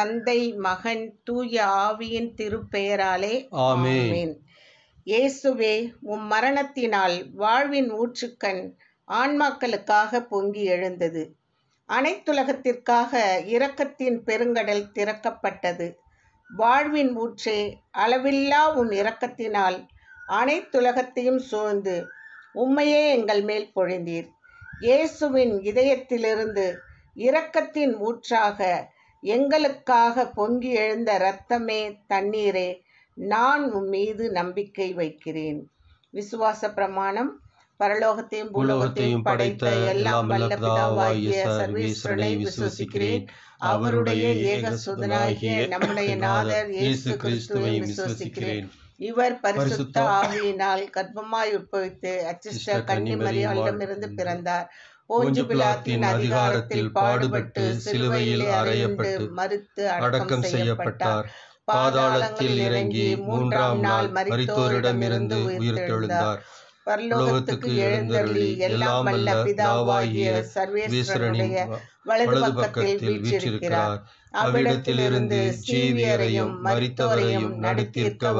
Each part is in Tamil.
தந்தை மகன் தூய ஆவியின் திருப்பெயராலே ஆமேன் இயேசுவே உம் மரணத்தினால் வாழ்வின் ஊற்றுக்கண் ஆன்மாக்களுக்காக பொங்கி எழுந்தது அனைத்துலகத்திற்காக இரக்கத்தின் பெருங்கடல் திறக்கப்பட்டது வாழ்வின் ஊற்றே அளவில்லா உன் இரக்கத்தினால் அனைத்துலகத்தையும் சூழ்ந்து உம்மையே எங்கள் மேல் பொழிந்தீர் இயேசுவின் இதயத்திலிருந்து இரக்கத்தின் ஊற்றாக எங்களுக்காக பொங்கி எழுந்த இரத்தமே தண்ணீரே நான் உன் மீது நம்பிக்கை வைக்கிறேன் விசுவாச பிரமாணம் பரலோகத்தையும் பூலோகத்தையும் படைத்த எல்லாம் வல்ல சர்வேஸ்வரனை விசுவசிக்கிறேன் அவருடைய ஏக சுதனாகிய நம்முடைய நாதர் இயேசு கிறிஸ்துவை விசுவசிக்கிறேன் இவர் பரிசுத்த ஆவியினால் கர்ப்பமாய் உற்பவித்து அச்சிஷ்ட கன்னிமரியாளிடமிருந்து பிறந்தார் அதிகாரத்தில் பாடுபட்டு சிலுவையில் அறையப்பட்டு மறுத்து அடக்கம் செய்யப்பட்டார் பாதாளத்தில் இறங்கி மூன்றாம் நாள் மறித்தோரிடமிருந்து உயிர் தெழுந்தார் பரலோகத்துக்கு எழுந்தருளி எல்லாம் வல்ல பிதாவாகிய சர்வேஸ்வரனுடைய வலது பக்கத்தில் வீற்றிருக்கிறார் அவ்விடத்திலிருந்து ஜீவியரையும் மறித்தவரையும்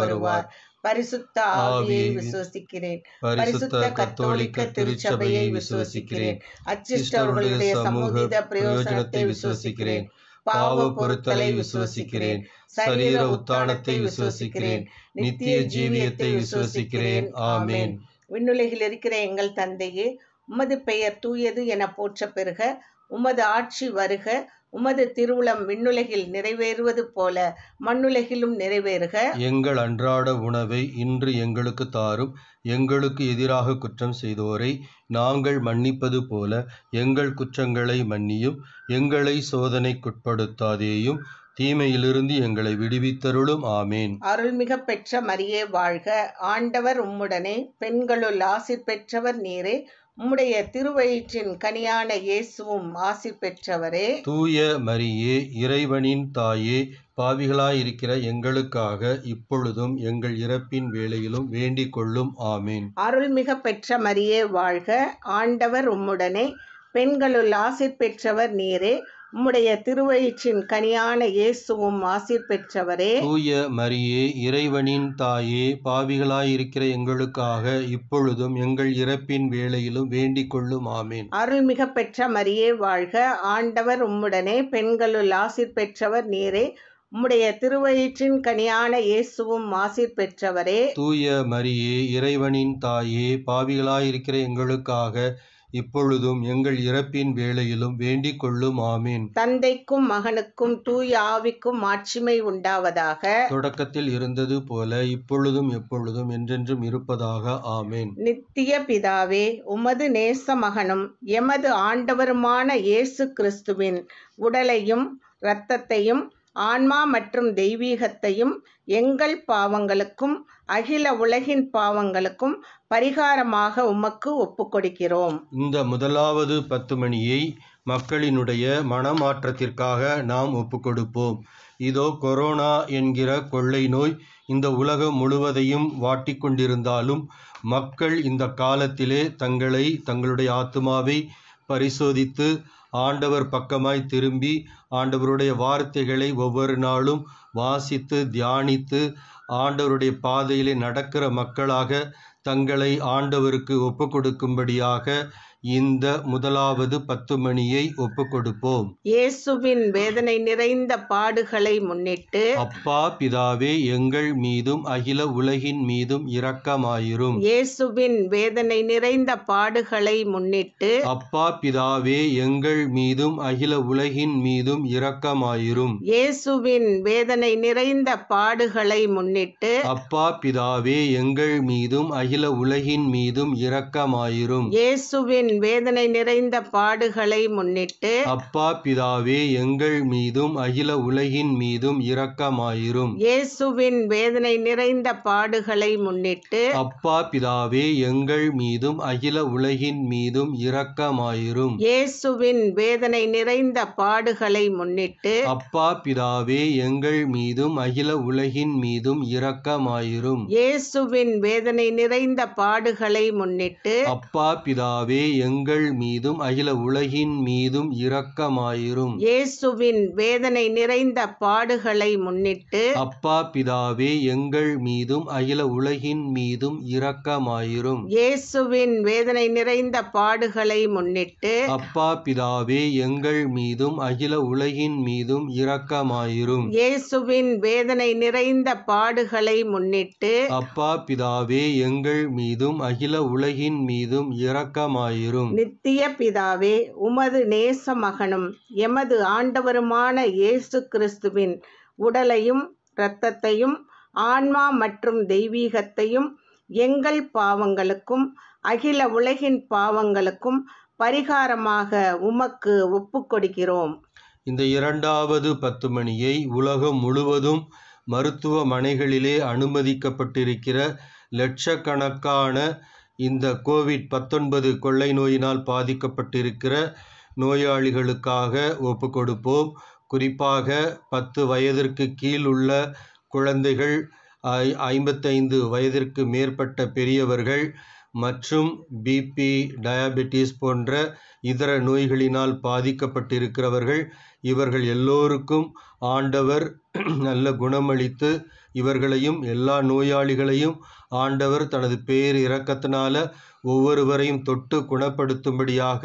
வருவார் பரிசுத்த ஆவியை விசுவசிக்கிறேன் பரிசுத்த கத்தோலிக்க திருச்சபையை விசுவசிக்கிறேன் அச்சிஷ்டவர்களுடைய சமூகித பிரயோஜனத்தை விசுவசிக்கிறேன் பாவ பொருத்தலை விசுவசிக்கிறேன் சரீர உத்தானத்தை விசுவசிக்கிறேன் நித்திய ஜீவியத்தை விசுவசிக்கிறேன் ஆமேன் விண்ணுலகில் இருக்கிற எங்கள் தந்தையே உமது பெயர் தூயது என போற்ற பெறுக உமது ஆட்சி வருக உமது திருவுளம் விண்ணுலகில் நிறைவேறுவது போல மண்ணுலகிலும் நிறைவேறுக எங்கள் அன்றாட உணவை இன்று எங்களுக்கு தாரும் எங்களுக்கு எதிராக குற்றம் செய்தோரை நாங்கள் மன்னிப்பது போல எங்கள் குற்றங்களை மன்னியும் எங்களை சோதனைக்குட்படுத்தாதேயும் தீமையிலிருந்து எங்களை விடுவித்தருளும் ஆமேன் அருள்மிக பெற்ற மரியே வாழ்க ஆண்டவர் உம்முடனே பெண்களுள் ஆசி பெற்றவர் நீரே உம்முடைய திருவயிற்றின் கனியான இயேசுவும் ஆசி பெற்றவரே தூய மரியே இறைவனின் தாயே பாவிகளாயிருக்கிற எங்களுக்காக இப்பொழுதும் எங்கள் இறப்பின் வேளையிலும் வேண்டிக் கொள்ளும் ஆமீன் அருள்மிக பெற்ற மரியே வாழ்க ஆண்டவர் உம்முடனே பெண்களுள் ஆசி பெற்றவர் நீரே உம்முடைய திருவயிற்றின் கனியான இயேசுவும் ஆசிர் பெற்றவரே தூய மரியே இறைவனின் தாயே பாவிகளாயிருக்கிற எங்களுக்காக இப்பொழுதும் எங்கள் இறப்பின் வேளையிலும் வேண்டிக் கொள்ளும் ஆமேன் அருள்மிக பெற்ற மரியே வாழ்க ஆண்டவர் உம்முடனே பெண்களுள் ஆசிர் பெற்றவர் நீரே உம்முடைய திருவயிற்றின் கனியான இயேசுவும் ஆசிர் பெற்றவரே தூய மரியே இறைவனின் தாயே பாவிகளாயிருக்கிற எங்களுக்காக இப்பொழுதும் எங்கள் இறப்பின் வேளையிலும் வேண்டிக் கொள்ளும் ஆமீன் தந்தைக்கும் மகனுக்கும் தூய ஆவிக்கும் மாட்சிமை உண்டாவதாக தொடக்கத்தில் இருந்தது போல இப்பொழுதும் எப்பொழுதும் என்றென்றும் இருப்பதாக ஆமீன் நித்திய பிதாவே உமது நேச மகனும் எமது ஆண்டவருமான இயேசு கிறிஸ்துவின் உடலையும் இரத்தத்தையும் ஆன்மா மற்றும் தெய்வீகத்தையும் எங்கள் பாவங்களுக்கும் அகில உலகின் பாவங்களுக்கும் பரிகாரமாக உமக்கு ஒப்புக்கொடுக்கிறோம் இந்த முதலாவது பத்து மணியை மக்களினுடைய மனமாற்றத்திற்காக நாம் ஒப்புக்கொடுப்போம் இதோ கொரோனா என்கிற கொள்ளை நோய் இந்த உலகம் முழுவதையும் வாட்டி கொண்டிருந்தாலும் மக்கள் இந்த காலத்திலே தங்களை தங்களுடைய ஆத்மாவை பரிசோதித்து ஆண்டவர் பக்கமாய் திரும்பி ஆண்டவருடைய வார்த்தைகளை ஒவ்வொரு நாளும் வாசித்து தியானித்து ஆண்டவருடைய பாதையிலே நடக்கிற மக்களாக தங்களை ஆண்டவருக்கு ஒப்பு கொடுக்கும்படியாக இந்த முதலாவது பத்து மணியை ஒப்பு கொடுப்போம் இயேசுவின் வேதனை நிறைந்த பாடுகளை முன்னிட்டு அப்பா பிதாவே எங்கள் மீதும் அகில உலகின் மீதும் இரக்கமாயிரும் இயேசுவின் வேதனை நிறைந்த பாடுகளை முன்னிட்டு அப்பா பிதாவே எங்கள் மீதும் அகில உலகின் மீதும் இரக்கமாயிரும் இயேசுவின் வேதனை நிறைந்த பாடுகளை முன்னிட்டு அப்பா பிதாவே எங்கள் மீதும் அகில உலகின் மீதும் இரக்கமாயிரும் இயேசுவின் வேதனை நிறைந்த பாடுகளை முன்னிட்டு அப்பா பிதாவே எங்கள் மீதும் அகில உலகின் மீதும் இரக்கமாயிரும் இயேசுவின் வேதனை நிறைந்த பாடுகளை முன்னிட்டு அப்பா பிதாவே எங்கள் மீதும் அகில உலகின் மீதும் இரக்கமாயிரும் இயேசுவின் வேதனை நிறைந்த பாடுகளை முன்னிட்டு அப்பா பிதாவே எங்கள் மீதும் அகில உலகின் மீதும் இரக்கமாயிரும் இயேசுவின் வேதனை நிறைந்த பாடுகளை முன்னிட்டு அப்பா பிதாவே எங்கள் மீதும் அகில உலகின் மீதும் இரக்கமாயிரும் இயேசுவின் வேதனை நிறைந்த பாடுகளை முன்னிட்டு அப்பா பிதாவே எங்கள் மீதும் அகில உலகின் மீதும் இரக்கமாயிரும் இயேசுவின் வேதனை நிறைந்த பாடுகளை முன்னிட்டு அப்பா பிதாவே எங்கள் மீதும் அகில உலகின் மீதும் இரக்கமாயிரும் இயேசுவின் வேதனை நிறைந்த பாடுகளை முன்னிட்டு அப்பா பிதாவே எங்கள் மீதும் அகில உலகின் மீதும் இரக்கமாயிரும் சேரும் நித்திய பிதாவே உமது நேச மகனும் எமது ஆண்டவருமான இயேசு கிறிஸ்துவின் உடலையும் இரத்தத்தையும் ஆன்மா மற்றும் தெய்வீகத்தையும் எங்கள் பாவங்களுக்கும் அகில உலகின் பாவங்களுக்கும் பரிகாரமாக உமக்கு ஒப்புக்கொடுக்கிறோம் இந்த இரண்டாவது பத்து மணியை உலகம் முழுவதும் மருத்துவமனைகளிலே அனுமதிக்கப்பட்டிருக்கிற லட்சக்கணக்கான இந்த கோவிட் பத்தொன்பது கொள்ளை நோயினால் பாதிக்கப்பட்டிருக்கிற நோயாளிகளுக்காக ஒப்பு கொடுப்போம் குறிப்பாக பத்து வயதிற்கு கீழ் உள்ள குழந்தைகள் ஐம்பத்தைந்து வயதிற்கு மேற்பட்ட பெரியவர்கள் மற்றும் பிபி டயாபெட்டிஸ் போன்ற இதர நோய்களினால் பாதிக்கப்பட்டிருக்கிறவர்கள் இவர்கள் எல்லோருக்கும் ஆண்டவர் நல்ல குணமளித்து இவர்களையும் எல்லா நோயாளிகளையும் ஆண்டவர் தனது பேர் இரக்கத்தினால ஒவ்வொருவரையும் தொட்டு குணப்படுத்தும்படியாக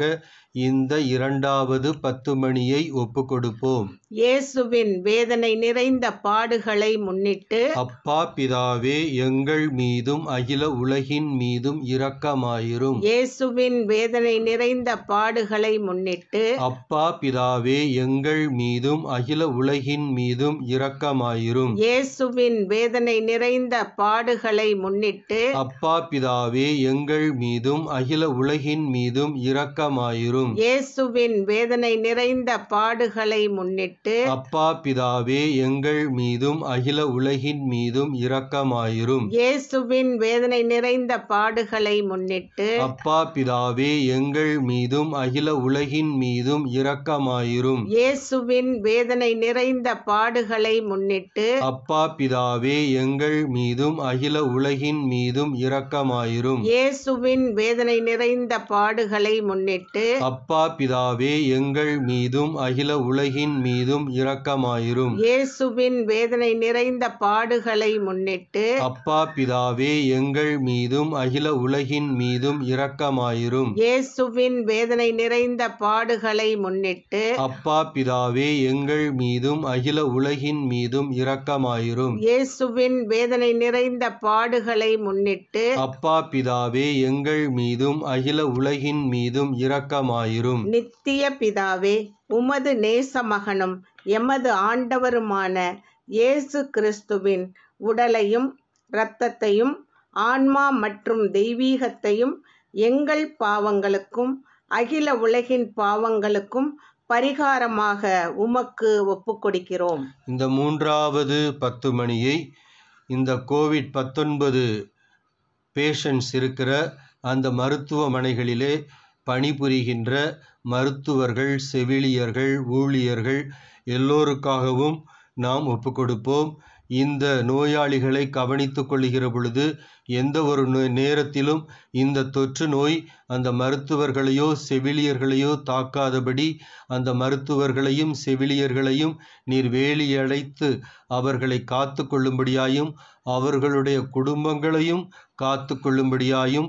இந்த இரண்டாவது பத்து மணியை ஒப்பு கொடுப்போம் இயேசுவின் வேதனை நிறைந்த பாடுகளை முன்னிட்டு அப்பா பிதாவே எங்கள் மீதும் அகில உலகின் மீதும் இரக்கமாயிரும் இயேசுவின் வேதனை நிறைந்த பாடுகளை முன்னிட்டு அப்பா பிதாவே எங்கள் மீதும் அகில உலகின் மீதும் இரக்கமாயிரும் இயேசுவின் வேதனை நிறைந்த பாடுகளை முன் முன்னிட்டு அப்பா பிதாவே எங்கள் மீதும் அகில உலகின் மீதும் இரக்கமாயிரும் இயேசுவின் வேதனை நிறைந்த பாடுகளை முன்னிட்டு அப்பா பிதாவே எங்கள் மீதும் அகில உலகின் மீதும் இரக்கமாயிரும் இயேசுவின் வேதனை நிறைந்த பாடுகளை முன்னிட்டு அப்பா பிதாவே எங்கள் மீதும் அகில உலகின் மீதும் இரக்கமாயிரும் இயேசுவின் வேதனை நிறைந்த பாடுகளை முன்னிட்டு அப்பா பிதாவே எங்கள் மீதும் அகில உலகின் உலகின் மீதும் இரக்கமாயிரும் இயேசுவின் வேதனை நிறைந்த பாடுகளை முன்னிட்டு அப்பா பிதாவே எங்கள் மீதும் அகில உலகின் மீதும் இரக்கமாயிரும் இயேசுவின் வேதனை நிறைந்த பாடுகளை முன்னிட்டு அப்பா பிதாவே எங்கள் மீதும் அகில உலகின் மீதும் இரக்கமாயிரும் இயேசுவின் வேதனை நிறைந்த பாடுகளை முன்னிட்டு அப்பா பிதாவே எங்கள் மீதும் அகில உலகின் மீதும் இரக்கமாயிரும் இயேசுவின் வேதனை நிறைந்த பாடுகள் திருநாட்களை முன்னிட்டு அப்பா பிதாவே எங்கள் மீதும் அகில உலகின் மீதும் இரக்கமாயிரும் நித்திய பிதாவே உமது நேச மகனும் எமது ஆண்டவருமான இயேசு கிறிஸ்துவின் உடலையும் இரத்தத்தையும் ஆன்மா மற்றும் தெய்வீகத்தையும் எங்கள் பாவங்களுக்கும் அகில உலகின் பாவங்களுக்கும் பரிகாரமாக உமக்கு ஒப்புக்கொடுக்கிறோம் இந்த மூன்றாவது பத்து மணியை இந்த கோவிட் பத்தொன்பது பேஷண்ட்ஸ் இருக்கிற அந்த மருத்துவமனைகளிலே பணிபுரிகின்ற மருத்துவர்கள் செவிலியர்கள் ஊழியர்கள் எல்லோருக்காகவும் நாம் ஒப்பு கொடுப்போம் இந்த நோயாளிகளை கவனித்து கொள்கிற பொழுது எந்த ஒரு நேரத்திலும் இந்த தொற்று நோய் அந்த மருத்துவர்களையோ செவிலியர்களையோ தாக்காதபடி அந்த மருத்துவர்களையும் செவிலியர்களையும் நீர் அழைத்து அவர்களை காத்து கொள்ளும்படியாயும் அவர்களுடைய குடும்பங்களையும் காத்து கொள்ளும்படியாயும்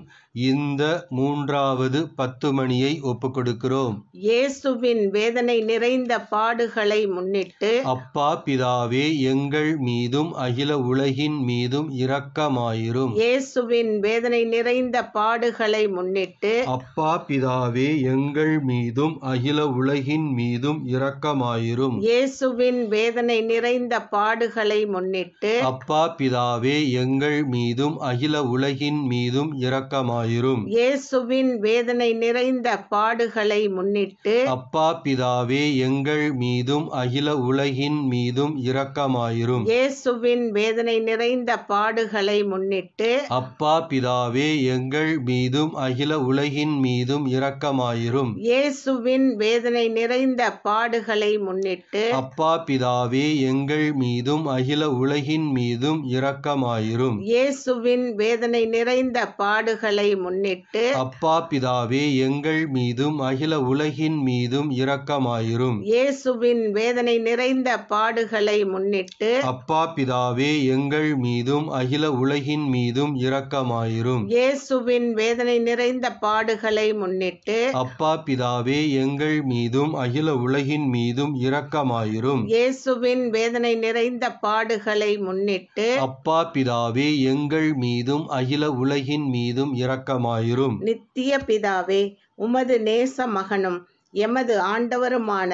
இந்த மூன்றாவது பத்து மணியை ஒப்பு கொடுக்கிறோம் இயேசுவின் வேதனை நிறைந்த பாடுகளை முன்னிட்டு அப்பா பிதாவே எங்கள் மீதும் அகில உலகின் மீதும் இரக்கமாயிரும் இயேசுவின் வேதனை நிறைந்த பாடுகளை முன்னிட்டு கேட்டு அப்பா பிதாவே எங்கள் மீதும் அகில உலகின் மீதும் இரக்கமாயிரும் இயேசுவின் வேதனை நிறைந்த பாடுகளை முன்னிட்டு அப்பா பிதாவே எங்கள் மீதும் அகில உலகின் மீதும் இரக்கமாயிரும் இயேசுவின் வேதனை நிறைந்த பாடுகளை முன்னிட்டு அப்பா பிதாவே எங்கள் மீதும் அகில உலகின் மீதும் இரக்கமாயிரும் இயேசுவின் வேதனை நிறைந்த பாடுகளை முன்னிட்டு அப்பா பிதாவே எங்கள் மீதும் அகில உலக உலகின் மீதும் இரக்கமாயிரும் இயேசுவின் வேதனை நிறைந்த பாடுகளை முன்னிட்டு அப்பா பிதாவே எங்கள் மீதும் அகில உலகின் மீதும் இரக்கமாயிரும் இயேசுவின் வேதனை நிறைந்த பாடுகளை முன்னிட்டு அப்பா பிதாவே எங்கள் மீதும் அகில உலகின் மீதும் இரக்கமாயிரும் இயேசுவின் வேதனை நிறைந்த பாடுகளை முன்னிட்டு அப்பா பிதாவே எங்கள் மீதும் அகில உலகின் மீதும் இரக்கமாயிரும் இயேசுவின் வேதனை நிறைந்த பாடுகளை முன்னிட்டு அப்பா பிதாவே எங்கள் மீதும் அகில உலகின் மீதும் இரக்கமாயிரும் இயேசுவின் வேதனை நிறைந்த பாடுகளை முன்னிட்டு அப்பா பிதாவே எங்கள் மீதும் அகில உலகின் மீதும் இரக்கமாயிரும் நித்திய பிதாவே உமது நேச மகனும் எமது ஆண்டவருமான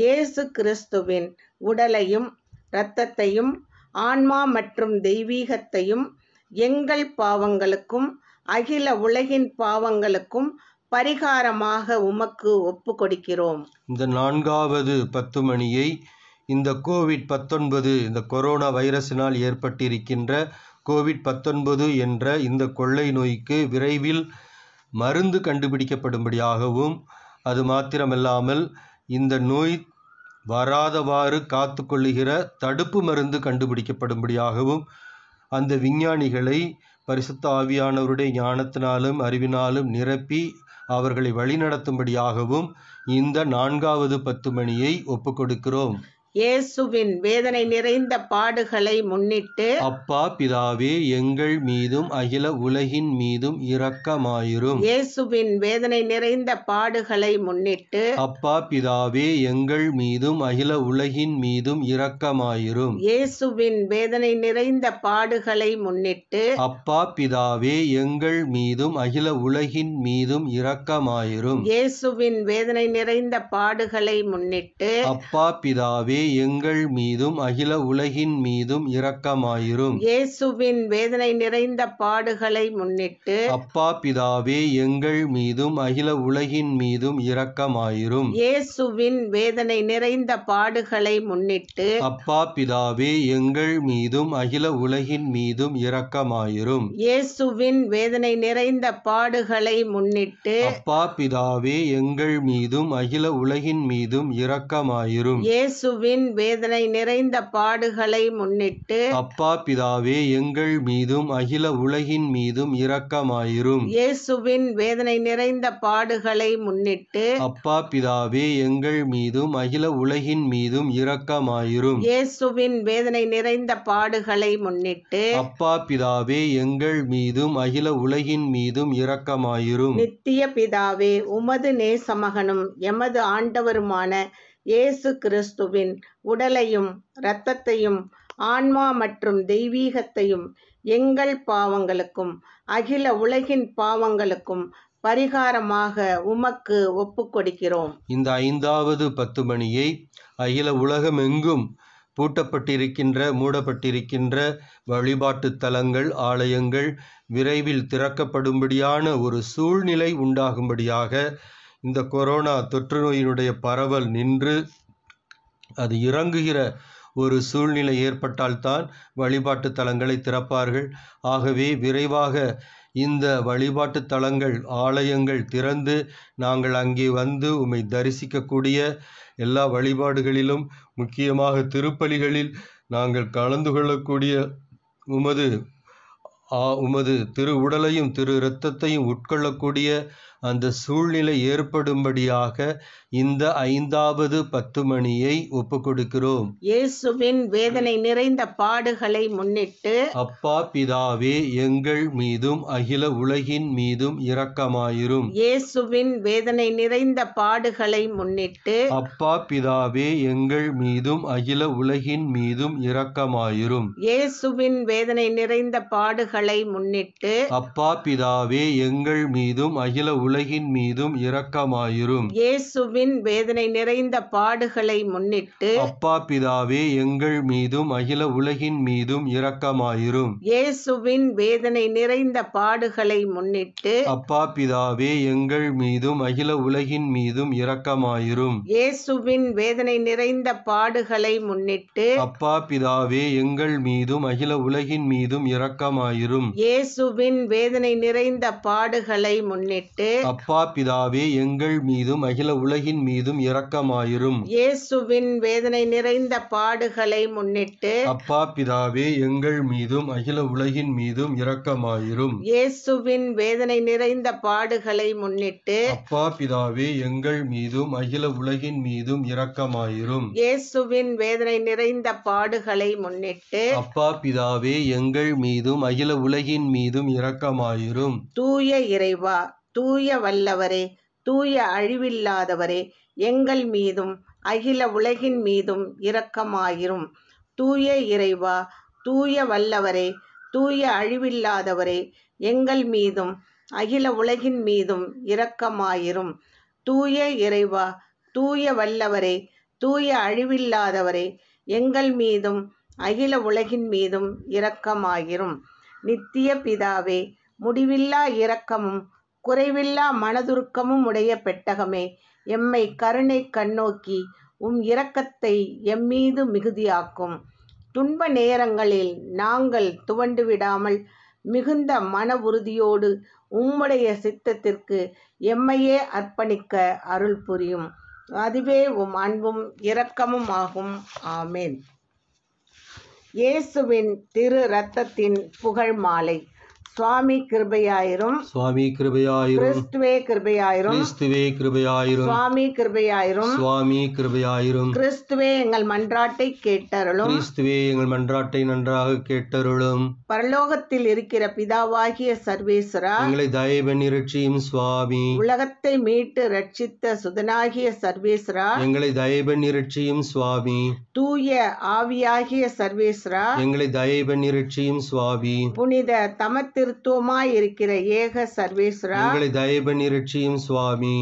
இயேசு கிறிஸ்துவின் உடலையும் இரத்தத்தையும் ஆன்மா மற்றும் தெய்வீகத்தையும் எங்கள் பாவங்களுக்கும் அகில உலகின் பாவங்களுக்கும் பரிகாரமாக உமக்கு ஒப்பு கொடுக்கிறோம் இந்த நான்காவது பத்து மணியை இந்த கோவிட் பத்தொன்பது இந்த கொரோனா வைரஸினால் ஏற்பட்டிருக்கின்ற கோவிட் பத்தொன்பது என்ற இந்த கொள்ளை நோய்க்கு விரைவில் மருந்து கண்டுபிடிக்கப்படும்படியாகவும் அது மாத்திரமல்லாமல் இந்த நோய் வராதவாறு காத்து கொள்ளுகிற தடுப்பு மருந்து கண்டுபிடிக்கப்படும்படியாகவும் அந்த விஞ்ஞானிகளை பரிசுத்த ஆவியானவருடைய ஞானத்தினாலும் அறிவினாலும் நிரப்பி அவர்களை வழிநடத்தும்படியாகவும் இந்த நான்காவது பத்து மணியை ஒப்புக்கொடுக்கிறோம் இயேசுவின் வேதனை நிறைந்த பாடுகளை முன்னிட்டு அப்பா பிதாவே எங்கள் மீதும் அகில உலகின் மீதும் இரக்கமாயிரும் இயேசுவின் வேதனை நிறைந்த பாடுகளை முன்னிட்டு அப்பா பிதாவே எங்கள் மீதும் அகில உலகின் மீதும் இரக்கமாயிரும் இயேசுவின் வேதனை நிறைந்த பாடுகளை முன்னிட்டு அப்பா பிதாவே எங்கள் மீதும் அகில உலகின் மீதும் இரக்கமாயிரும் இயேசுவின் வேதனை நிறைந்த பாடுகளை முன்னிட்டு அப்பா பிதாவே எங்கள் மீதும் அகில உலகின் மீதும் இரக்கமாயிரும் இயேசுவின் வேதனை நிறைந்த பாடுகளை முன்னிட்டு அப்பா பிதாவே எங்கள் மீதும் அகில உலகின் மீதும் இரக்கமாயிரும் இயேசுவின் வேதனை நிறைந்த பாடுகளை முன்னிட்டு அப்பா பிதாவே எங்கள் மீதும் அகில உலகின் மீதும் இரக்கமாயிரும் இயேசுவின் வேதனை நிறைந்த பாடுகளை முன்னிட்டு அப்பா பிதாவே எங்கள் மீதும் அகில உலகின் மீதும் இரக்கமாயிரும் இயேசுவின் மகனின் வேதனை நிறைந்த பாடுகளை முன்னிட்டு அப்பா பிதாவே எங்கள் மீதும் அகில உலகின் மீதும் இரக்கமாயிரும் இயேசுவின் வேதனை நிறைந்த பாடுகளை முன்னிட்டு அப்பா பிதாவே எங்கள் மீதும் அகில உலகின் மீதும் இரக்கமாயிரும் இயேசுவின் வேதனை நிறைந்த பாடுகளை முன்னிட்டு அப்பா பிதாவே எங்கள் மீதும் அகில உலகின் மீதும் இரக்கமாயிரும் நித்திய பிதாவே உமது நேசமகனும் எமது ஆண்டவருமான இயேசு கிறிஸ்துவின் உடலையும் இரத்தத்தையும் ஆன்மா மற்றும் தெய்வீகத்தையும் எங்கள் பாவங்களுக்கும் அகில உலகின் பாவங்களுக்கும் பரிகாரமாக உமக்கு ஒப்புக்கொடுக்கிறோம் இந்த ஐந்தாவது பத்து மணியை அகில உலகம் எங்கும் பூட்டப்பட்டிருக்கின்ற மூடப்பட்டிருக்கின்ற வழிபாட்டு தலங்கள் ஆலயங்கள் விரைவில் திறக்கப்படும்படியான ஒரு சூழ்நிலை உண்டாகும்படியாக இந்த கொரோனா தொற்று நோயினுடைய பரவல் நின்று அது இறங்குகிற ஒரு சூழ்நிலை ஏற்பட்டால்தான் வழிபாட்டு தலங்களை திறப்பார்கள் ஆகவே விரைவாக இந்த வழிபாட்டு தலங்கள் ஆலயங்கள் திறந்து நாங்கள் அங்கே வந்து உம்மை தரிசிக்கக்கூடிய எல்லா வழிபாடுகளிலும் முக்கியமாக திருப்பலிகளில் நாங்கள் கலந்து கொள்ளக்கூடிய உமது உமது திரு உடலையும் திரு இரத்தத்தையும் உட்கொள்ளக்கூடிய அந்த சூழ்நிலை ஏற்படும்படியாக இந்த ஐந்தாவது பத்து மணியை ஒப்பு கொடுக்கிறோம் இயேசுவின் வேதனை நிறைந்த பாடுகளை முன்னிட்டு அப்பா பிதாவே எங்கள் மீதும் அகில உலகின் மீதும் இரக்கமாயிரும் இயேசுவின் வேதனை நிறைந்த பாடுகளை முன்னிட்டு அப்பா பிதாவே எங்கள் மீதும் அகில உலகின் மீதும் இரக்கமாயிரும் இயேசுவின் வேதனை நிறைந்த பாடுகளை முன்னிட்டு அப்பா பிதாவே எங்கள் மீதும் அகில உலக உலகின் மீதும் இரக்கமாயிரும் இயேசுவின் வேதனை நிறைந்த பாடுகளை முன்னிட்டு அப்பா பிதாவே எங்கள் மீதும் அகில உலகின் மீதும் இரக்கமாயிரும் இயேசுவின் வேதனை நிறைந்த பாடுகளை முன்னிட்டு அப்பா பிதாவே எங்கள் மீதும் அகில உலகின் மீதும் இரக்கமாயிரும் இயேசுவின் வேதனை நிறைந்த பாடுகளை முன்னிட்டு அப்பா பிதாவே எங்கள் மீதும் அகில உலகின் மீதும் இரக்கமாயிரும் இயேசுவின் வேதனை நிறைந்த பாடுகளை முன்னிட்டு அப்பா பிதாவே எங்கள் மீதும் அகில உலகின் மீதும் இரக்கமாயிரும் இயேசுவின் வேதனை நிறைந்த பாடுகளை முன்னிட்டு அப்பா பிதாவே எங்கள் மீதும் அகில உலகின் மீதும் இரக்கமாயிரும் இயேசுவின் வேதனை நிறைந்த பாடுகளை முன்னிட்டு அப்பா பிதாவே எங்கள் மீதும் அகில உலகின் மீதும் இரக்கமாயிரும் இயேசுவின் வேதனை நிறைந்த பாடுகளை முன்னிட்டு அப்பா பிதாவே எங்கள் மீதும் அகில உலகின் மீதும் இரக்கமாயிரும் தூய இறைவா தூய வல்லவரே தூய அழிவில்லாதவரே எங்கள் மீதும் அகில உலகின் மீதும் இரக்கமாயிரும் தூய இறைவா தூய வல்லவரே தூய அழிவில்லாதவரே எங்கள் மீதும் அகில உலகின் மீதும் இரக்கமாயிரும் தூய இறைவா தூய வல்லவரே தூய அழிவில்லாதவரே எங்கள் மீதும் அகில உலகின் மீதும் இரக்கமாயிரும் நித்திய பிதாவே முடிவில்லா இரக்கமும் குறைவில்லா மனதுருக்கமும் உடைய பெட்டகமே எம்மை கருணை கண்ணோக்கி உம் இரக்கத்தை எம்மீது மிகுதியாக்கும் துன்ப நேரங்களில் நாங்கள் துவண்டு விடாமல் மிகுந்த மன உறுதியோடு உம்முடைய சித்தத்திற்கு எம்மையே அர்ப்பணிக்க அருள் புரியும் அதுவே உம் அன்பும் இரக்கமும் ஆகும் ஆமேன் இயேசுவின் திரு இரத்தத்தின் புகழ் மாலை சுவாமி கிருபையாயிரும் சுவாமி கிருபையாயிரும் கிறிஸ்துவே கிருபையாயிரும் கிறிஸ்துவே கிருபையாயிரும் சுவாமி கிருபையாயிரும் சுவாமி கிருபையாயிரும் கிறிஸ்துவே எங்கள் மன்றாட்டை கேட்டருளும் கிறிஸ்துவே எங்கள் மன்றாட்டை நன்றாக கேட்டருளும் பரலோகத்தில் இருக்கிற பிதாவாகிய சர்வேஸ்வரா எங்களை தயவு நிரட்சியும் சுவாமி உலகத்தை மீட்டு ரட்சித்த சுதனாகிய சர்வேஸ்வரா எங்களை தயவு நிரட்சியும் சுவாமி தூய ஆவியாகிய சர்வேஸ்வரா எங்களை தயவு நிரட்சியும் சுவாமி புனித தமத்து திருத்துவமாய் இருக்கிற ஏக சர்வேஸ்வரா எங்களை தயவு சுவாமி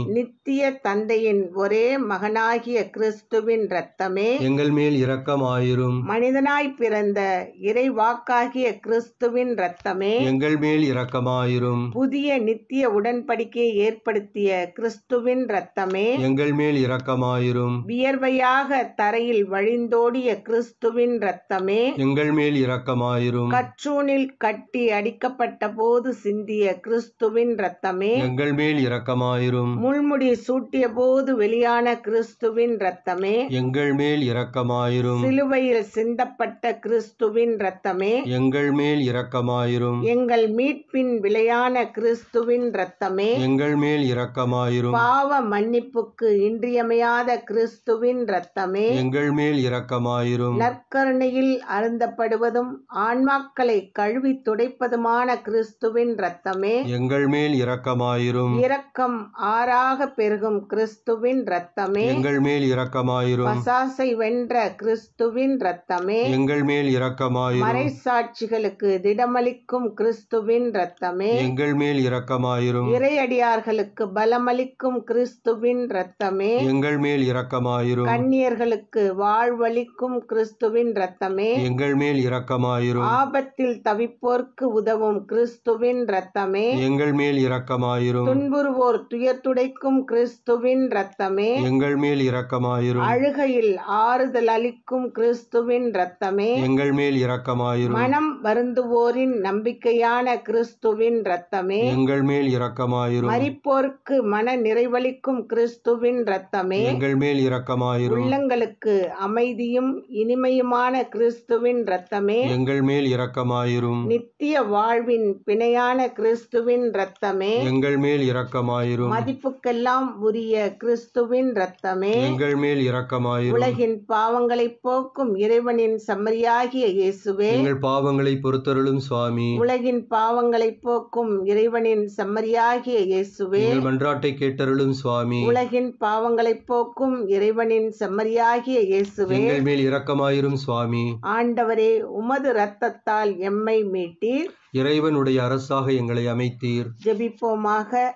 நித்திய தந்தையின் ஒரே மகனாகிய கிறிஸ்துவின் இரத்தமே எங்கள் மேல் இரக்கமாயிரும் மனிதனாய் பிறந்த இறைவாக்காகிய கிறிஸ்துவின் இரத்தமே எங்கள் மேல் இரக்கமாயிரும் புதிய நித்திய உடன்படிக்கையை ஏற்படுத்திய கிறிஸ்துவின் இரத்தமே எங்கள் மேல் இரக்கமாயிரும் வியர்வையாக தரையில் வழிந்தோடிய கிறிஸ்துவின் இரத்தமே எங்கள் மேல் இரக்கமாயிரும் கற்றூனில் கட்டி அடிக்கப்பட்ட போது சிந்திய கிறிஸ்துவின் இரத்தமே எங்கள் மேல் இரக்கமாயிரும் முள்முடி சூட்டிய போது வெளியான கிறிஸ்துவின் ரத்தமே எங்கள் மேல் இரக்கமாயிரும் சிலுவையில் சிந்தப்பட்ட கிறிஸ்துவின் ரத்தமே எங்கள் மேல் இரக்கமாயிரும் எங்கள் மீட்பின் விலையான கிறிஸ்துவின் ரத்தமே எங்கள் மேல் இரக்கமாயிரும் பாவ மன்னிப்புக்கு இன்றியமையாத கிறிஸ்துவின் ரத்தமே எங்கள் மேல் இரக்கமாயிரும் நற்கருணையில் அருந்தப்படுவதும் ஆன்மாக்களை கழுவி துடைப்பதுமான கிறிஸ்துவின் ரத்தமே எங்கள் மேல் இரக்கமாயிரும் இரக்கம் ஆறாக பெருகும் கிறிஸ்துவின் ரத்தமே எங்கள் மேல் இரக்கமாயிரும் பசாசை வென்ற கிறிஸ்துவின் ரத்தமே எங்கள் மேல் இரக்கமாயிரும் மறைசாட்சிகளுக்கு திடமளிக்கும் கிறிஸ்துவின் ரத்தமே எங்கள் மேல் இரக்கமாயிரும் இறையடியார்களுக்கு பலமளிக்கும் கிறிஸ்துவின் ரத்தமே எங்கள் மேல் இரக்கமாயிரும் கண்ணியர்களுக்கு வாழ்வளிக்கும் கிறிஸ்துவின் ரத்தமே எங்கள் மேல் இரக்கமாயிரும் ஆபத்தில் தவிப்போர்க்கு உதவும் கிறிஸ்துவின் ரத்தமே எங்கள் மேல் இரக்கமாயிரும் துன்புறுவோர் துயர் துடைக்கும் கிறிஸ்துவின் ரத்தமே எங்கள் மேல் இரக்கமாயிரும் அழுகையில் ஆறுதல் அளிக்கும் கிறிஸ்துவின் ரத்தமே எங்கள் மேல் இரக்கமாயிரும் மனம் வருந்துவோரின் நம்பிக்கையான கிறிஸ்துவின் ரத்தமே எங்கள் மேல் இரக்கமாயிரும் மறிப்போர்க்கு மன நிறைவளிக்கும் கிறிஸ்துவின் ரத்தமே எங்கள் மேல் இரக்கமாயிரும் உள்ளங்களுக்கு அமைதியும் இனிமையுமான கிறிஸ்துவின் ரத்தமே எங்கள் மேல் இரக்கமாயிரும் நித்திய வாழ்வின் பிணையான கிறிஸ்துவின் ரத்தமே எங்கள் மேல் இரக்கமாயிரும் மதிப்புக்கெல்லாம் எல்லாம் உரிய கிறிஸ்துவின் ரத்தமே எங்கள் மேல் இரக்கமாய் உலகின் பாவங்களை போக்கும் இறைவனின் சம்மரியாகிய இயேசுவே எங்கள் பாவங்களை பொறுத்தருளும் சுவாமி உலகின் பாவங்களை போக்கும் இறைவனின் சம்மரியாகிய இயேசுவே எங்கள் மன்றாட்டை கேட்டருளும் சுவாமி உலகின் பாவங்களை போக்கும் இறைவனின் சம்மரியாகிய இயேசுவே எங்கள் மேல் இரக்கமாயிரும் சுவாமி ஆண்டவரே உமது ரத்தத்தால் எம்மை மீட்டீர் இறைவனுடைய அரசாக எங்களை அமைத்தீர் ஜெபிப்போமாக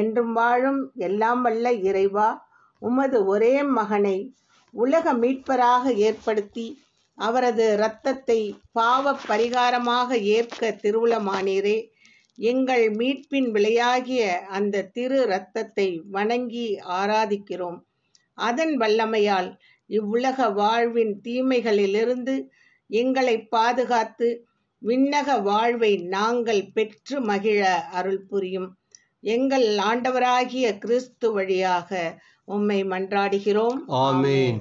என்றும் வாழும் எல்லாம் வல்ல இறைவா உமது ஒரே மகனை உலக மீட்பராக ஏற்படுத்தி அவரது இரத்தத்தை பாவ பரிகாரமாக ஏற்க திருவுளமானீரே எங்கள் மீட்பின் விலையாகிய அந்த திரு இரத்தத்தை வணங்கி ஆராதிக்கிறோம் அதன் வல்லமையால் இவ்வுலக வாழ்வின் தீமைகளிலிருந்து எங்களை பாதுகாத்து விண்ணக வாழ்வை நாங்கள் பெற்று மகிழ அருள் புரியும் எங்கள் ஆண்டவராகிய கிறிஸ்து வழியாக உம்மை மன்றாடுகிறோம் ஆமேன்